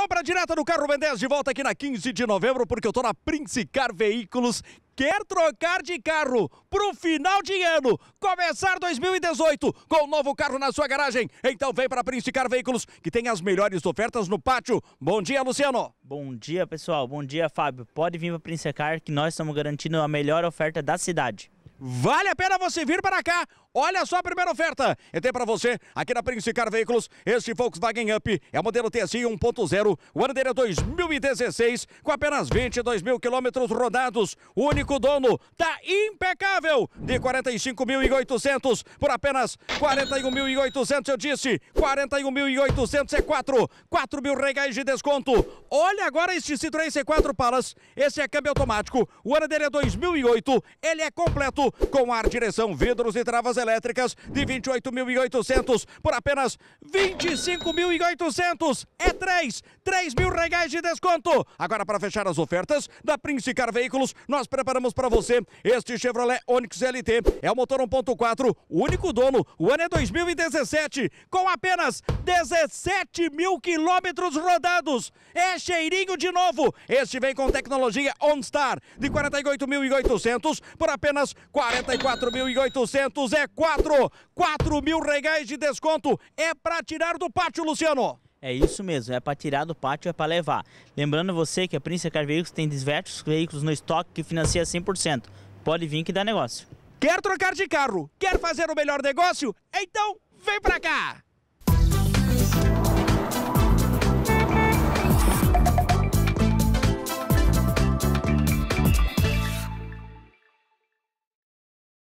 Compra direta do carro Vendés de volta aqui na 15 de novembro, porque eu tô na Princicar Veículos. Quer trocar de carro pro final de ano, começar 2018 com o um novo carro na sua garagem? Então vem para Princicar Veículos, que tem as melhores ofertas no pátio. Bom dia, Luciano. Bom dia, pessoal. Bom dia, Fábio. Pode vir para Princicar, que nós estamos garantindo a melhor oferta da cidade. Vale a pena você vir para cá. Olha só a primeira oferta. Eu tenho para você aqui na Princicar Veículos. Este Volkswagen Up é o modelo TSI 1.0. O ano dele é 2016, com apenas 22 mil quilômetros rodados. Único dono. Tá impecável. De 45.800 por apenas 41.800. Eu disse 41.800 é 4. 4 mil reais de desconto. Olha agora este Citroën C4 Palas. Esse é câmbio automático. O ano dele é 2008. Ele é completo com ar, direção, vidros e travas elétricas de 28.800 por apenas 25.800. É 3, 3 mil reais de desconto. Agora, para fechar as ofertas da Prince Car Veículos, nós preparamos para você este Chevrolet Onix LT. É o motor 1.4, único dono. O ano é 2017, com apenas 17 mil quilômetros rodados. É cheirinho de novo. Este vem com tecnologia OnStar de 48.800 por apenas 44.800. É 4, quatro mil reais de desconto. É para tirar do pátio, Luciano. É isso mesmo, é para tirar do pátio, é para levar. Lembrando você que a Prince Car Veículos tem diversos veículos no estoque que financia 100%. Pode vir que dá negócio. Quer trocar de carro? Quer fazer o melhor negócio? Então vem para cá!